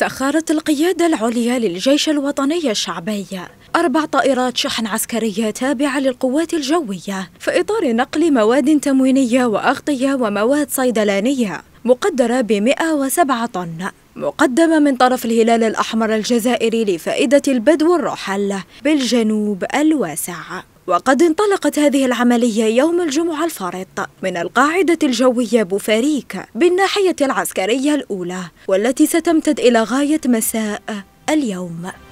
سخرت القيادة العليا للجيش الوطني الشعبي أربع طائرات شحن عسكرية تابعة للقوات الجوية في إطار نقل مواد تموينية وأغطية ومواد صيدلانية مقدرة ب 107 طن مقدمة من طرف الهلال الأحمر الجزائري لفائدة البدو الرحل بالجنوب الواسع وقد انطلقت هذه العملية يوم الجمعة الفارط من القاعدة الجوية بوفاريك بالناحية العسكرية الأولى والتي ستمتد إلى غاية مساء اليوم